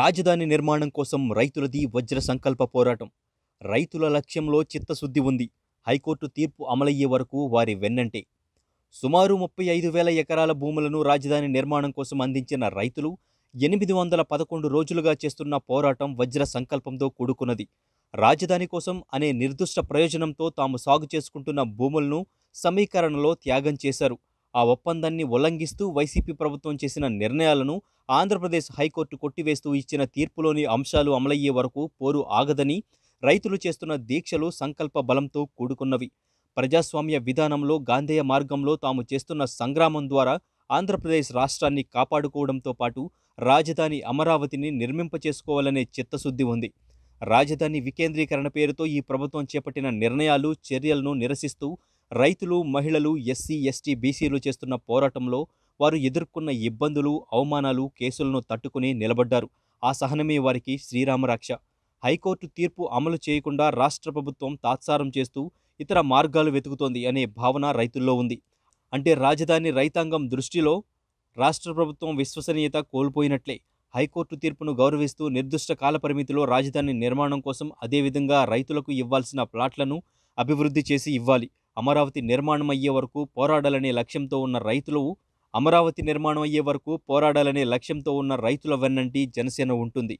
రాజధాని నిర్మాణం కోసం రైతులది వజ్ర సంకల్ప పోరాటం రైతుల లక్ష్యంలో చిత్తశుద్ధి ఉంది హైకోర్టు తీర్పు అమలయ్యే వరకు వారి వెన్నంటే సుమారు ముప్పై ఐదు వేల ఎకరాల భూములను రాజధాని నిర్మాణం కోసం అందించిన రైతులు ఎనిమిది వందల పదకొండు రోజులుగా చేస్తున్న పోరాటం వజ్ర సంకల్పంతో కూడుకున్నది రాజధాని కోసం అనే నిర్దిష్ట ప్రయోజనంతో తాము సాగు చేసుకుంటున్న భూములను సమీకరణలో త్యాగం చేశారు ఆ ఒప్పందాన్ని ఉల్లంఘిస్తూ వైసీపీ ప్రభుత్వం చేసిన నిర్ణయాలను ఆంధ్రప్రదేశ్ హైకోర్టు కొట్టివేస్తూ ఇచ్చిన తీర్పులోని అంశాలు అమలయ్యే వరకు పోరు ఆగదని రైతులు చేస్తున్న దీక్షలు సంకల్ప బలంతో కూడుకున్నవి ప్రజాస్వామ్య విధానంలో గాంధేయ మార్గంలో తాము చేస్తున్న సంగ్రామం ద్వారా ఆంధ్రప్రదేశ్ రాష్ట్రాన్ని కాపాడుకోవడంతో పాటు రాజధాని అమరావతిని నిర్మింపచేసుకోవాలనే చిత్తశుద్ధి ఉంది రాజధాని వికేంద్రీకరణ పేరుతో ఈ ప్రభుత్వం చేపట్టిన నిర్ణయాలు చర్యలను నిరసిస్తూ రైతులు మహిళలు ఎస్సీ ఎస్టీ బీసీలు చేస్తున్న పోరాటంలో వారు ఎదుర్కొన్న ఇబ్బందులు అవమానాలు కేసులను తట్టుకుని నిలబడ్డారు ఆ సహనమే వారికి శ్రీరామరాక్ష హైకోర్టు తీర్పు అమలు చేయకుండా రాష్ట్ర ప్రభుత్వం తాత్సారం చేస్తూ ఇతర మార్గాలు వెతుకుతోంది అనే భావన రైతుల్లో ఉంది అంటే రాజధాని రైతాంగం దృష్టిలో రాష్ట్ర ప్రభుత్వం విశ్వసనీయత కోల్పోయినట్లే హైకోర్టు తీర్పును గౌరవిస్తూ నిర్దిష్ట కాలపరిమితిలో రాజధాని నిర్మాణం కోసం అదేవిధంగా రైతులకు ఇవ్వాల్సిన ప్లాట్లను అభివృద్ధి చేసి ఇవ్వాలి అమరావతి నిర్మాణం అయ్యే వరకు పోరాడాలనే లక్ష్యంతో ఉన్న రైతులు అమరావతి నిర్మాణం అయ్యే వరకు పోరాడాలనే లక్ష్యంతో ఉన్న రైతుల వెన్నంటి జనసేన ఉంటుంది